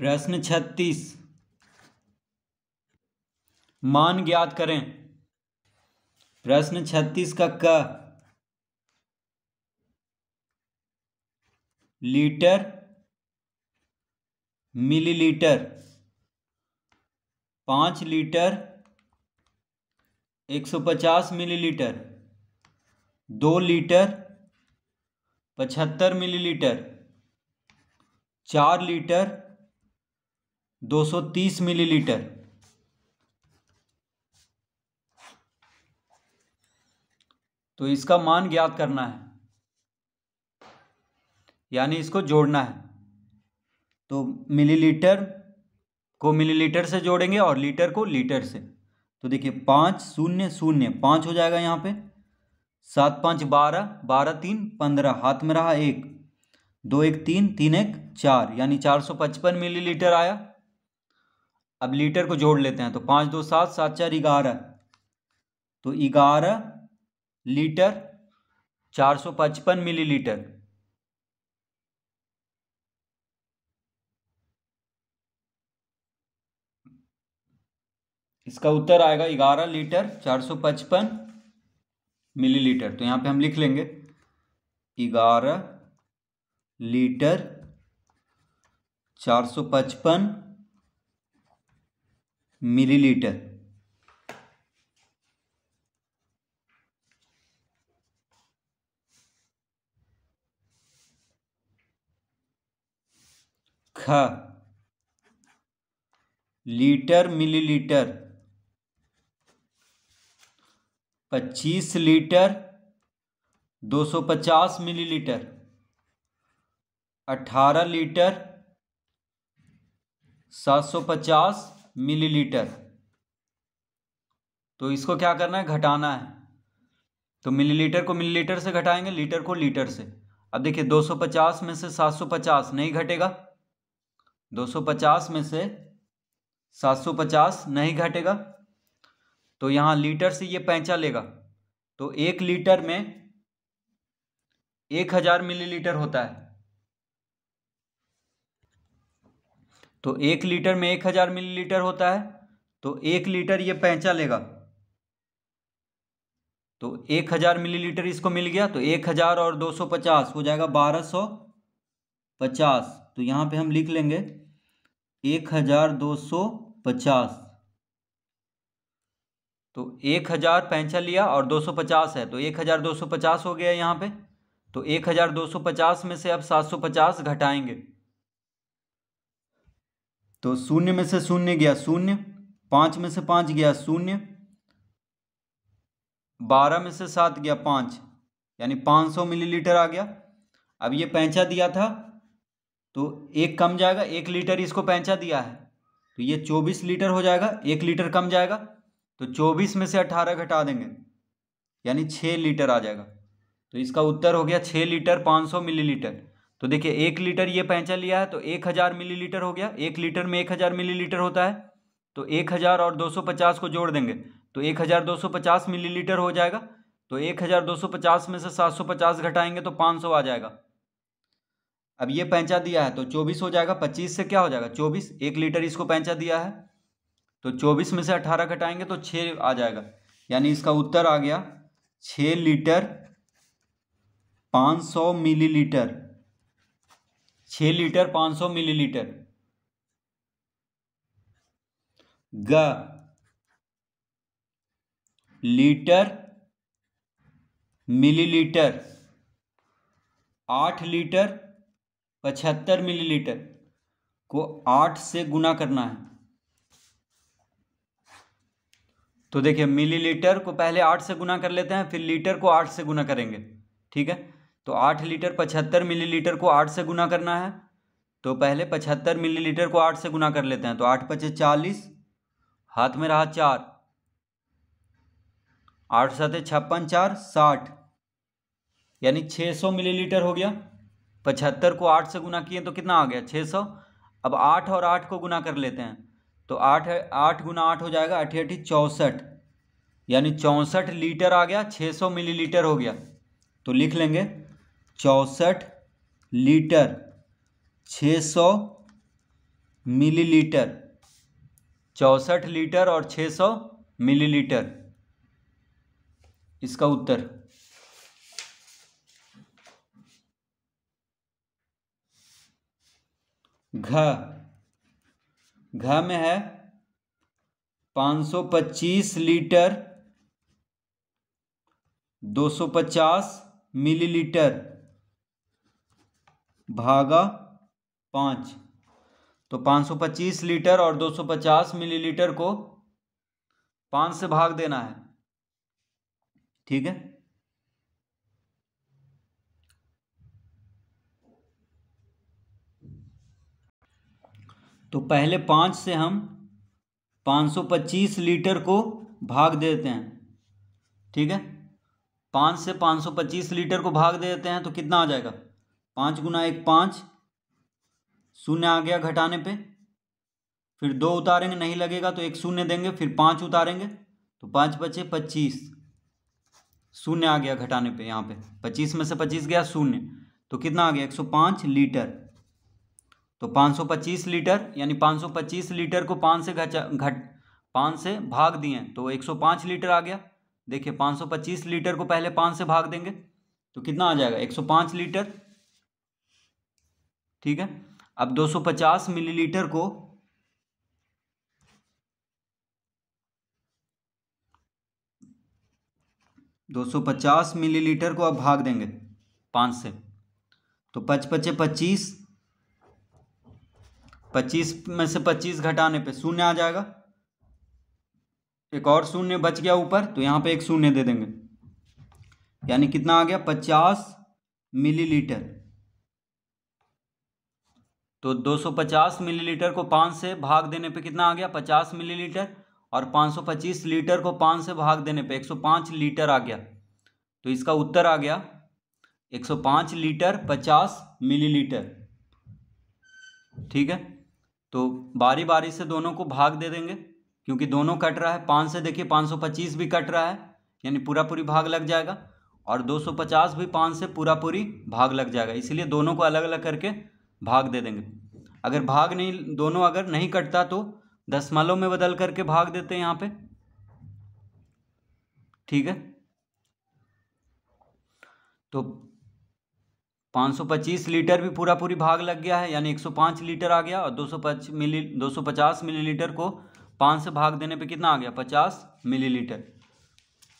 प्रश्न छत्तीस मान ज्ञात करें प्रश्न छत्तीस का क लीटर मिलीलीटर पांच लीटर एक सौ पचास मिलीलीटर दो लीटर पचहत्तर मिलीलीटर चार लीटर 230 मिलीलीटर तो इसका मान ज्ञात करना है यानी इसको जोड़ना है तो मिलीलीटर को मिलीलीटर से जोड़ेंगे और लीटर को लीटर से तो देखिए पाँच शून्य शून्य पाँच हो जाएगा यहाँ पे सात पाँच बारह बारह तीन पंद्रह हाथ में रहा एक दो एक तीन तीन एक चार यानी चार सौ पचपन मिलीलीटर आया अब लीटर को जोड़ लेते हैं तो पाँच दो सात सात चार ग्यारह तो ग्यारह लीटर चार सौ पचपन मिली लीटर इसका उत्तर आएगा ग्यारह लीटर चार सौ पचपन मिलीलीटर तो यहां पे हम लिख लेंगे ग्यारह लीटर चार सौ पचपन मिलीलीटर ख लीटर मिलीलीटर पच्चीस लीटर दो सौ पचास मिलीलीटर अठारह लीटर सात सौ पचास मिलीलीटर तो इसको क्या करना है घटाना है तो मिलीलीटर को मिलीलीटर से घटाएंगे लीटर को लीटर से अब देखिए 250 में से 750 नहीं घटेगा 250 में से 750 नहीं घटेगा तो यहाँ लीटर से ये पैंचा लेगा तो एक लीटर में एक हज़ार मिलीलीटर होता है तो एक लीटर में एक हज़ार मिलीलीटर होता है तो एक लीटर ये पैंचा लेगा तो एक हज़ार मिलीलीटर इसको मिल गया तो एक हज़ार और दो सौ पचास हो जाएगा बारह सौ पचास तो यहां पे हम लिख लेंगे एक हज़ार दो सौ पचास तो एक हज़ार पैंचा लिया और दो सौ पचास है तो एक हज़ार दो सौ पचास हो गया यहां पे तो एक हज़ार दो सौ पचास में से अब सात सौ पचास घटाएंगे तो शून्य में से शून्य गया शून्य पांच में से पांच गया शून्य बारह में से सात गया पांच यानी पांच सौ मिलीलीटर आ गया अब ये पैंचा दिया था तो एक कम जाएगा एक लीटर इसको पैंचा दिया है तो ये चौबीस लीटर हो जाएगा एक लीटर कम जाएगा तो चौबीस में से अट्ठारह घटा देंगे यानी छः लीटर आ जाएगा तो इसका उत्तर हो गया छः लीटर पाँच सौ मिलीलीटर तो देखिए एक लीटर ये पहचान लिया है तो एक हज़ार मिलीलीटर हो गया एक लीटर में एक हज़ार मिलीलीटर होता है तो एक हज़ार और दो सौ पचास को जोड़ देंगे तो एक हज़ार दो सौ पचास मिलीलीटर हो जाएगा तो एक हज़ार दो सौ पचास में से सात सौ पचास घटाएंगे तो पाँच सौ आ जाएगा अब ये पैंचा दिया है तो चौबीस हो जाएगा पच्चीस से क्या हो जाएगा चौबीस एक लीटर इसको पैंचा दिया है तो चौबीस में से अठारह घटाएंगे तो छः आ जाएगा यानी इसका उत्तर आ गया छ लीटर पाँच सौ मिलीलीटर छह लीटर पांच सौ मिलीलीटर ग लीटर मिलीलीटर आठ लीटर पचहत्तर मिलीलीटर को आठ से गुना करना है तो देखिए मिलीलीटर को पहले आठ से गुना कर लेते हैं फिर लीटर को आठ से गुना करेंगे ठीक है तो आठ लीटर पचहत्तर मिलीलीटर को आठ से गुना करना है तो पहले पचहत्तर मिलीलीटर को आठ से गुना कर लेते हैं तो आठ पचे चालीस हाथ में रहा चार आठ सात छप्पन चार साठ यानी छः सौ मिलीलीटर हो गया पचहत्तर को आठ से गुना किए तो कितना आ गया छः सौ अब आठ और आठ को गुना कर लेते हैं तो आठ आठ गुना आठ हो जाएगा अठी अठी चौंसठ यानी चौंसठ लीटर आ गया छः सौ मिलीलीटर हो गया तो लिख लेंगे चौंसठ लीटर छः सौ मिलीलीटर चौंसठ लीटर और छः सौ मिलीलीटर इसका उत्तर घ घ में है पाँच सौ पच्चीस लीटर दो सौ पचास मिलीलीटर भागा पाँच तो 525 लीटर और 250 मिलीलीटर को पाँच से भाग देना है ठीक है तो पहले पाँच से हम 525 लीटर को भाग देते हैं ठीक है पाँच से 525 लीटर को भाग देते हैं तो कितना आ जाएगा पाँच गुना एक पाँच शून्य आ गया घटाने पे फिर दो उतारेंगे नहीं लगेगा तो एक शून्य देंगे फिर पाँच उतारेंगे तो पाँच बचे पच्चीस शून्य आ गया घटाने पे यहाँ पे पच्चीस में से पच्चीस गया शून्य तो कितना आ गया एक सौ पाँच लीटर तो पाँच सौ पच्चीस लीटर यानी पाँच सौ पच्चीस लीटर को पाँच से घटा घट पाँच से भाग दिए तो एक सौ पाँच लीटर आ गया देखिए पाँच सौ पच्चीस लीटर को पहले पाँच से भाग देंगे तो कितना आ जाएगा एक सौ पाँच लीटर ठीक है अब 250 मिलीलीटर को दो सौ पचास मिलीलीटर को आप भाग देंगे पाँच से तो पच पचे पच्चीस पच्चीस में से पच्चीस घटाने पे शून्य आ जाएगा एक और शून्य बच गया ऊपर तो यहाँ पे एक शून्य दे देंगे यानी कितना आ गया पचास मिलीलीटर तो 250 मिलीलीटर को पाँच से भाग देने पे कितना आ गया 50 मिलीलीटर और 525 लीटर को पाँच से भाग देने पे 105 लीटर आ गया तो इसका उत्तर आ गया 105 लीटर 50 मिलीलीटर ठीक है तो बारी बारी से दोनों को भाग दे देंगे क्योंकि दोनों कट रहा है पाँच से देखिए 525 भी कट रहा है यानी पूरा पूरी भाग लग जाएगा और 250 भी पाँच से पूरा पूरी भाग लग जाएगा इसलिए दोनों को अलग अलग करके भाग दे देंगे अगर भाग नहीं दोनों अगर नहीं कटता तो दशमलव में बदल करके भाग देते हैं यहाँ पे ठीक है तो 525 लीटर भी पूरा पूरी भाग लग गया है यानी 105 लीटर आ गया और 250 मिली 250 मिलीलीटर को पाँच से भाग देने पे कितना आ गया 50 मिलीलीटर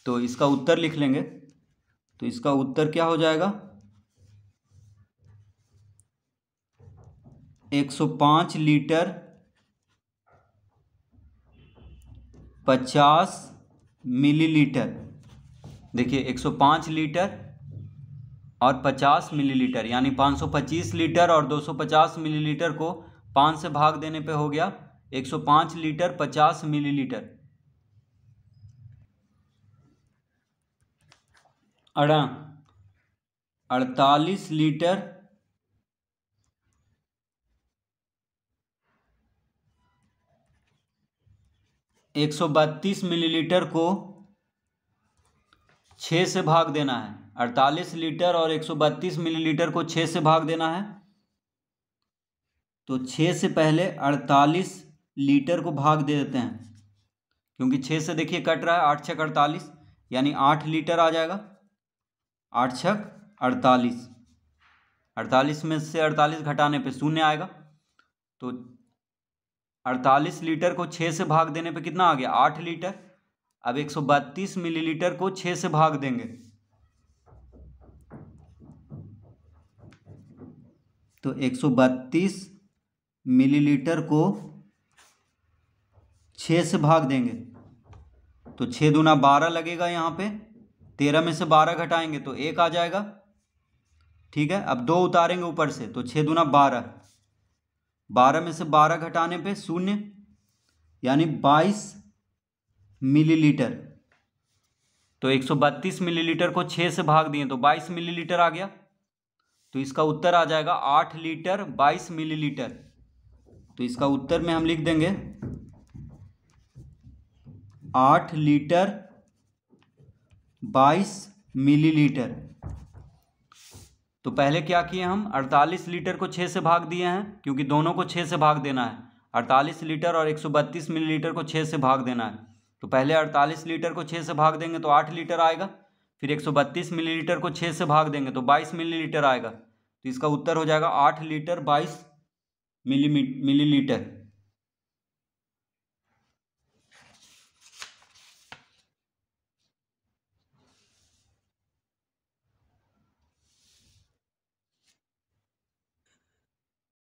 तो इसका उत्तर लिख लेंगे तो इसका उत्तर क्या हो जाएगा 105 लीटर 50 मिलीलीटर देखिए 105 लीटर और 50 मिलीलीटर यानी 525 लीटर और 250 मिलीलीटर को पाँच से भाग देने पे हो गया 105 लीटर 50 मिलीलीटर अड़ा अड़तालीस लीटर एक सौ बत्तीस मिलीलीटर को 6 से भाग देना है अड़तालीस लीटर और एक सौ बत्तीस मिलीलीटर को छः से भाग देना है तो छः से पहले अड़तालीस लीटर को भाग दे देते हैं क्योंकि छः से देखिए कट रहा है आठ छक अड़तालीस यानी आठ लीटर आ जाएगा आठ छक अड़तालीस अड़तालीस में से अड़तालीस घटाने पे शून्य आएगा तो अड़तालीस लीटर को छः से भाग देने पे कितना आ गया आठ लीटर अब एक सौ बत्तीस मिलीलीटर को छः से भाग देंगे तो एक सौ बत्तीस मिलीलीटर को 6 से भाग देंगे तो छः दूना बारह लगेगा यहाँ पे तेरह में से बारह घटाएंगे तो एक आ जाएगा ठीक है अब दो उतारेंगे ऊपर से तो छः दूना बारह बारह में से बारह घटाने पे शून्य यानी बाईस मिलीलीटर तो एक सौ बत्तीस मिलीलीटर को छः से भाग दिए तो बाईस मिलीलीटर आ गया तो इसका उत्तर आ जाएगा आठ लीटर बाईस मिलीलीटर तो इसका उत्तर में हम लिख देंगे आठ लीटर बाईस मिलीलीटर तो पहले क्या किए हम 48 लीटर को 6 से भाग दिए हैं क्योंकि दोनों को 6 से भाग देना है 48 लीटर और 132 मिलीलीटर को 6 से भाग देना है तो पहले 48 लीटर को 6 से भाग देंगे तो 8 लीटर आएगा फिर 132 मिलीलीटर को 6 से भाग देंगे तो 22 मिलीलीटर आएगा तो इसका उत्तर हो जाएगा 8 लीटर 22 मिली मिलीलीटर